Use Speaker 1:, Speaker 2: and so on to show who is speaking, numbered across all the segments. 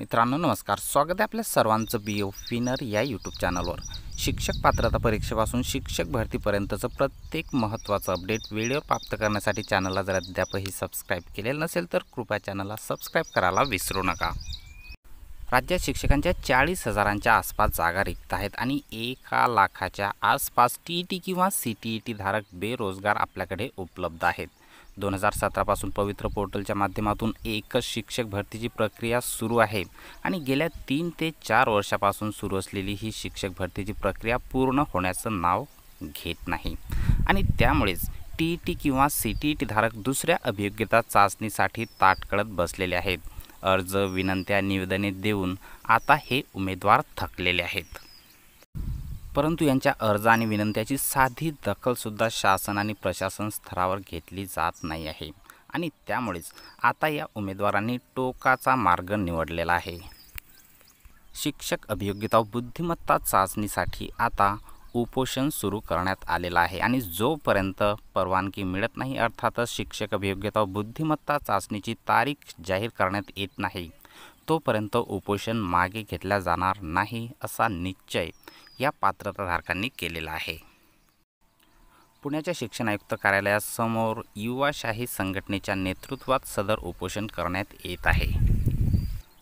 Speaker 1: मित्रांनो नमस्कार स्वागत आहे आपल्या सर्वांचं बी ओ फिनर या यूट्यूब चॅनलवर शिक्षक पात्रता परीक्षेपासून शिक्षक भरतीपर्यंतचं प्रत्येक महत्त्वाचं अपडेट वेळेवर प्राप्त करण्यासाठी चॅनलला जर अद्यापही सबस्क्राईब केलेलं नसेल तर कृपया चॅनलला सबस्क्राईब करायला विसरू नका राज्यात शिक्षकांच्या चाळीस हजारांच्या आसपास जागा रिक्त आहेत आणि एका लाखाच्या आसपास टी ई टी किंवा सी टी ई टी धारक बेरोजगार आपल्याकडे उपलब्ध आहेत दोन हजार सतरापासून पवित्र पोर्टलच्या माध्यमातून एकच शिक्षक भरतीची प्रक्रिया सुरू आहे आणि गेल्या तीन ते चार वर्षापासून सुरू असलेली ही शिक्षक भरतीची प्रक्रिया पूर्ण होण्याचं नाव घेत नाही आणि त्यामुळेच टी ई टी किंवा सी टी ई धारक दुसऱ्या अभियोग्यता चाचणीसाठी ताटकळत बसलेले आहेत अर्ज विनंत्या निवेदने देऊन आता हे उमेदवार थकलेले आहेत परंतु यांच्या अर्ज आणि विनंत्याची साधी दखलसुद्धा शासन आणि प्रशासन स्तरावर घेतली जात नाही आहे आणि त्यामुळेच आता या उमेदवारांनी टोकाचा मार्ग निवडलेला आहे शिक्षक अभियोग्यता बुद्धिमत्ता चाचणीसाठी आता उपोषण सुरू करण्यात आलेलं आहे आणि जोपर्यंत परवानगी मिळत नाही अर्थातच शिक्षक अभियोग्यता बुद्धिमत्ता चाचणीची तारीख जाहीर करण्यात येत नाही तोपर्यंत उपोषण मागे घेतल्या जाणार नाही असा निश्चय या पात्रताधारकांनी केलेला आहे पुण्याच्या शिक्षण आयुक्त कार्यालयासमोर युवाशाही संघटनेच्या नेतृत्वात सदर उपोषण करण्यात येत आहे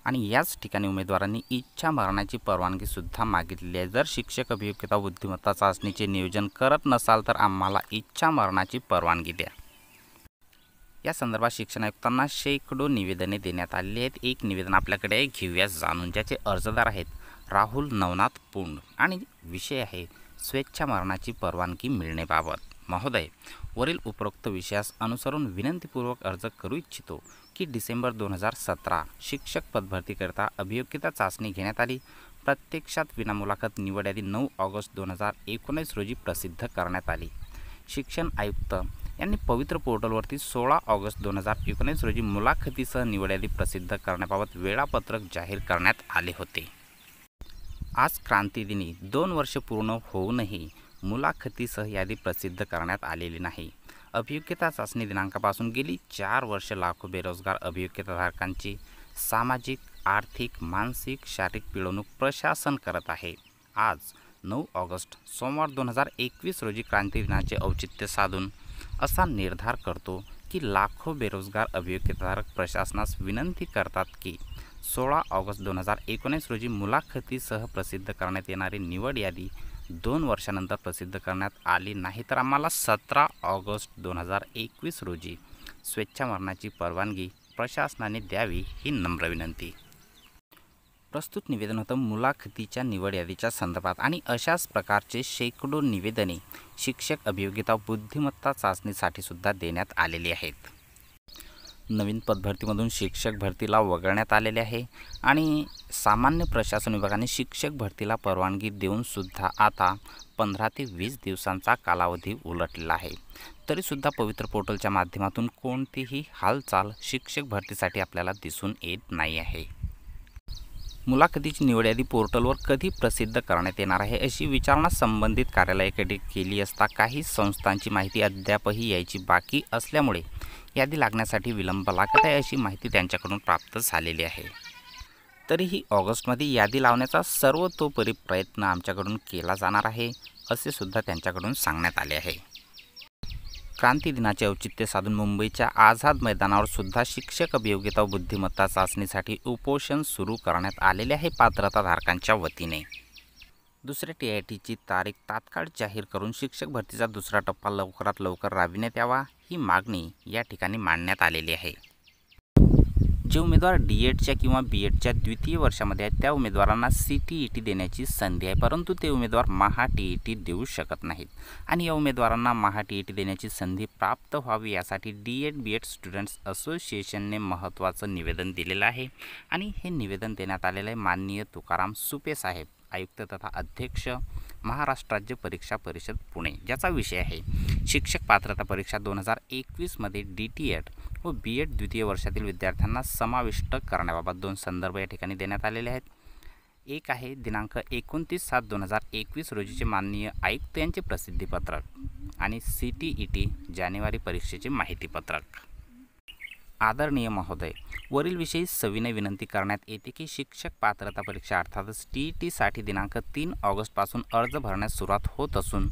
Speaker 1: आणि याच ठिकाणी उमेदवारांनी इच्छा मरणाची परवानगीसुद्धा मागितली आहे जर शिक्षक अभियोग्यता बुद्धिमत्ता चाचणीचे नियोजन करत नसाल तर आम्हाला इच्छा मरणाची परवानगी द्या या संदर्भात शिक्षण आयुक्तांना शेकडो निवेदने देण्यात आली आहेत एक निवेदन आपल्याकडे घेऊयास जाणून ज्याचे अर्जदार आहेत राहुल नवनाथ पुंड आणि विषय आहे स्वेच्छा मरणाची परवानगी मिळणेबाबत महोदय वरील उपरोक्त विषयास अनुसरून विनंतीपूर्वक अर्ज करू इच्छितो की डिसेंबर दोन हजार सतरा शिक्षक पदभरतीकरिता अभियोग्यता चाचणी घेण्यात आली प्रत्यक्षात विनामुलाखत निवड यादी नऊ ऑगस्ट दोन हजार एकोणीस रोजी प्रसिद्ध करण्यात आली शिक्षण आयुक्त यांनी पवित्र पोर्टलवरती सोळा ऑगस्ट दोन हजार एकोणीस रोजी मुलाखतीसह निवड यादी प्रसिद्ध करण्याबाबत वेळापत्रक जाहीर करण्यात आले होते आज क्रांतिदिनी दोन वर्ष पूर्ण होऊनही मुलाखतीसह यादी प्रसिद्ध करण्यात आलेली नाही अभियोग्यता चाचणी दिनांकापासून गेली चार वर्ष लाखो बेरोजगार अभियोग्यताधारकांची सामाजिक आर्थिक मानसिक शारीरिक पिळवणूक प्रशासन करत आहे आज नऊ ऑगस्ट सोमवार दोन हजार एकवीस रोजी क्रांती दिनाचे औचित्य साधून असा निर्धार करतो की लाखो बेरोजगार अभियोग्यताधारक प्रशासनास विनंती करतात की सोळा ऑगस्ट दोन हजार एकोणीस रोजी मुलाखतीसह प्रसिद्ध करण्यात येणारी निवड यादी दोन वर्षानंतर प्रसिद्ध करण्यात आली नाही तर आम्हाला सतरा ऑगस्ट दोन हजार एकवीस रोजी स्वेच्छामरणाची परवानगी प्रशासनाने द्यावी ही नम्र विनंती प्रस्तुत निवेदन होतं मुलाखतीच्या निवड यादीच्या संदर्भात आणि अशाच प्रकारचे शेकडो निवेदने शिक्षक अभियोगिता बुद्धिमत्ता चाचणीसाठी सुद्धा देण्यात आलेली आहेत नवीन पदभरतीमधून शिक्षक भरतीला वगळण्यात आलेले आहे आणि सामान्य प्रशासन विभागाने शिक्षक भरतीला परवानगी देऊनसुद्धा आता पंधरा ते वीस दिवसांचा कालावधी उलटलेला आहे तरीसुद्धा पवित्र पोर्टलच्या माध्यमातून कोणतीही हालचाल शिक्षक भरतीसाठी आपल्याला दिसून येत नाही आहे मुलाखतीची निवड यादी पोर्टलवर कधी प्रसिद्ध करण्यात येणार आहे अशी विचारणा संबंधित कार्यालयाकडे केली असता काही संस्थांची माहिती अद्यापही यायची बाकी असल्यामुळे यादी लागण्यासाठी विलंब लागत आहे अशी माहिती त्यांच्याकडून प्राप्त झालेली आहे तरीही ऑगस्टमध्ये यादी लावण्याचा सर्वतोपरी प्रयत्न आमच्याकडून केला जाणार आहे असे सुद्धा त्यांच्याकडून सांगण्यात आले आहे क्रांती दिनाचे औचित्य साधून मुंबईच्या आझाद मैदानावर सुद्धा शिक्षक अभियोग्यता बुद्धिमत्ता चाचणीसाठी उपोषण सुरू करण्यात आलेले आहे पात्रताधारकांच्या वतीने दुसऱ्या टी आय टीची तारीख तात्काळ जाहीर करून शिक्षक भरतीचा दुसरा टप्पा लवकरात लवकर राबविण्यात यावा ही मागणी या ठिकाणी मांडण्यात आलेली आहे जे उमेदवार डी एडच्या किंवा बी एडच्या द्वितीय वर्षामध्ये आहेत त्या उमेदवारांना सी टी ई टी देण्याची संधी आहे परंतु ते उमेदवार महा टी ई टी देऊ शकत नाहीत आणि या उमेदवारांना महा टी ई टी देण्याची संधी प्राप्त व्हावी यासाठी D Ed B Ed students असोसिएशनने महत्त्वाचं निवेदन दिलेलं आहे आणि हे निवेदन देण्यात आलेलं आहे माननीय तुकाराम सुपे साहेब आयुक्त तथा अध्यक्ष महाराष्ट्र राज्य परीक्षा परिषद पुणे ज्याचा विषय आहे शिक्षक पात्रता परीक्षा दोन हजार एकवीसमध्ये डी टी एड e व बी एड द्वितीय वर्षातील विद्यार्थ्यांना समाविष्ट करण्याबाबत दोन संदर्भ या ठिकाणी देण्यात आलेले आहेत एक आहे दिनांक एकोणतीस सात दोन हजार एकवीस रोजीचे माननीय आयुक्त यांचे प्रसिद्धीपत्रक आणि सी टी ई टी जानेवारी परीक्षेचे माहितीपत्रक आदरणीय महोदय वरील विषयी सविनय विनंती करण्यात येते की शिक्षक पात्रता परीक्षा अर्थातच टी टीसाठी e दिनांक तीन ऑगस्टपासून अर्ज भरण्यास सुरुवात होत असून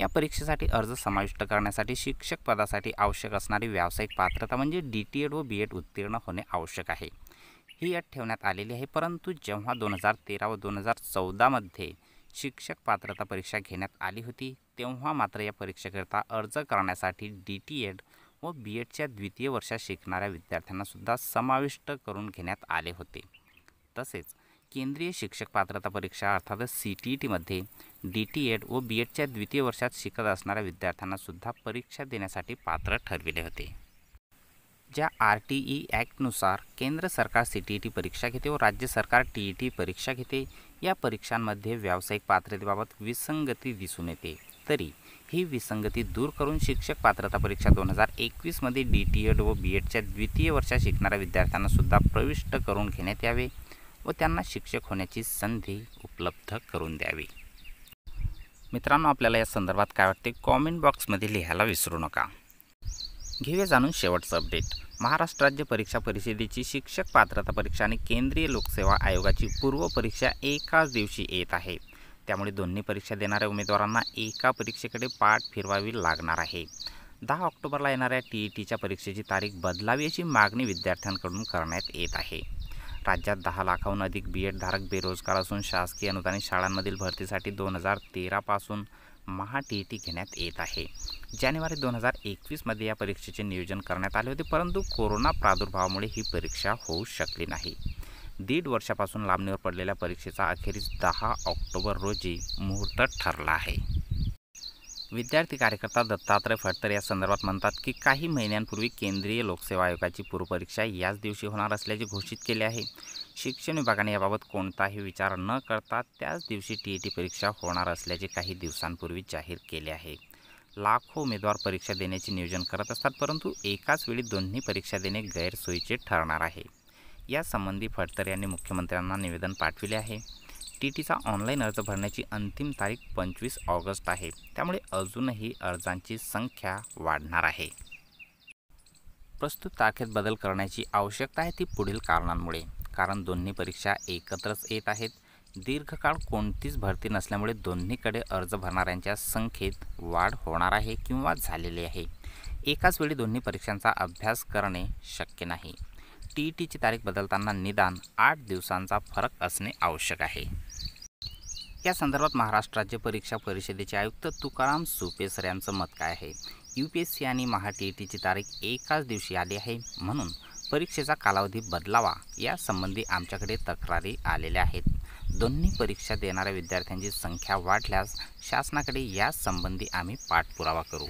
Speaker 1: या परीक्षेसाठी अर्ज समाविष्ट करण्यासाठी शिक्षक पदासाठी आवश्यक असणारी व्यावसायिक पात्रता म्हणजे डी टी एड व बी एड उत्तीर्ण होणे आवश्यक आहे ही अट ठेवण्यात आलेली आहे परंतु जेव्हा दोन हजार तेरा व दोन हजार चौदामध्ये शिक्षक पात्रता परीक्षा घेण्यात आली होती तेव्हा मात्र या परीक्षेकरता अर्ज करण्यासाठी डी टी एड व बी एडच्या द्वितीय वर्षात शिकणाऱ्या विद्यार्थ्यांनासुद्धा समाविष्ट करून घेण्यात आले होते तसेच केंद्रीय शिक्षक पात्रता परीक्षा अर्थातच सी टी ई e टीमध्ये डी टी एड e व बी एडच्या द्वितीय वर्षात शिकत असणाऱ्या विद्यार्थ्यांनासुद्धा परीक्षा देण्यासाठी पात्र ठरविले होते ज्या आर टी ई e ॲक्टनुसार केंद्र सरकार सी टी ई टी परीक्षा घेते व राज्य सरकार टी ई टी परीक्षा घेते या परीक्षांमध्ये व्यावसायिक पात्रतेबाबत विसंगती दिसून येते तरी ही विसंगती दूर करून शिक्षक पात्रता परीक्षा दोन हजार एकवीसमध्ये डी टी एड व बी एडच्या द्वितीय वर्षात शिकणाऱ्या विद्यार्थ्यांनासुद्धा प्रविष्ट करून घेण्यात यावे व त्यांना शिक्षक होण्याची संधी उपलब्ध करून द्यावी मित्रांनो आपल्याला या संदर्भात काय वाटते कॉमेंट बॉक्समध्ये लिहायला विसरू नका घेऊया जाणून शेवटचं अपडेट महाराष्ट्र राज्य परीक्षा परिषदेची शिक्षक पात्रता परीक्षा आणि केंद्रीय लोकसेवा आयोगाची पूर्व परीक्षा एकाच दिवशी येत आहे त्यामुळे दोन्ही परीक्षा देणाऱ्या उमेदवारांना एका परीक्षेकडे पाठ फिरवावी लागणार आहे दहा ऑक्टोबरला येणाऱ्या टी ई टीच्या परीक्षेची तारीख बदलावी अशी मागणी विद्यार्थ्यांकडून करण्यात येत आहे राज्यात दहा लाखाहून अधिक बी एडधारक बेरोजगार असून शासकीय अनुदानित शाळांमधील भरतीसाठी दोन हजार तेरापासून महा टी ई टी घेण्यात येत आहे जानेवारी दोन हजार एकवीसमध्ये या परीक्षेचे नियोजन करण्यात आले होते परंतु कोरोना प्रादुर्भावामुळे ही परीक्षा होऊ शकली नाही दीड वर्षापासून लांबणीवर पडलेल्या परीक्षेचा अखेरीस दहा ऑक्टोबर रोजी मुहूर्त ठरला आहे विद्यार्थी कार्यकर्ता दत्तात्रय फडतर या संदर्भात म्हणतात की काही महिन्यांपूर्वी केंद्रीय लोकसेवा आयोगाची पूर्वपरीक्षा याच दिवशी होणार असल्याचे घोषित केले आहे शिक्षण विभागाने याबाबत कोणताही विचार न करता त्याच दिवशी टी ई टी परीक्षा होणार असल्याचे काही दिवसांपूर्वी जाहीर केले आहे लाखो उमेदवार परीक्षा देण्याचे नियोजन करत असतात परंतु एकाच वेळी दोन्ही परीक्षा देणे गैरसोयीचे ठरणार आहे यासंबंधी फडतर यांनी मुख्यमंत्र्यांना निवेदन पाठविले आहे टी टीचा ऑनलाईन अर्ज भरण्याची अंतिम तारीख पंचवीस ऑगस्ट आहे त्यामुळे अजूनही अर्जांची संख्या वाढणार आहे प्रस्तुत तारखेत बदल करण्याची आवश्यकता आहे ती पुढील कारणांमुळे कारण दोन्ही परीक्षा एकत्रच येत आहेत दीर्घकाळ कोणतीच भरती नसल्यामुळे दोन्हीकडे अर्ज भरणाऱ्यांच्या संख्येत वाढ होणार आहे किंवा झालेली आहे एकाच वेळी दोन्ही परीक्षांचा अभ्यास करणे शक्य नाही टी ई टीची तारीख बदलताना निदान आठ दिवसांचा फरक असणे आवश्यक आहे या संदर्भात महाराष्ट्र राज्य परीक्षा परिषदेचे आयुक्त तुकाराम सुपेसर यांचं मत काय आहे यू पी एस सी आणि महा टी ई टीची तारीख एकाच दिवशी आली आहे म्हणून परीक्षेचा कालावधी बदलावा यासंबंधी आमच्याकडे तक्रारी आलेल्या आहेत दोन्ही परीक्षा देणाऱ्या विद्यार्थ्यांची संख्या वाढल्यास शासनाकडे यासंबंधी आम्ही पाठपुरावा करू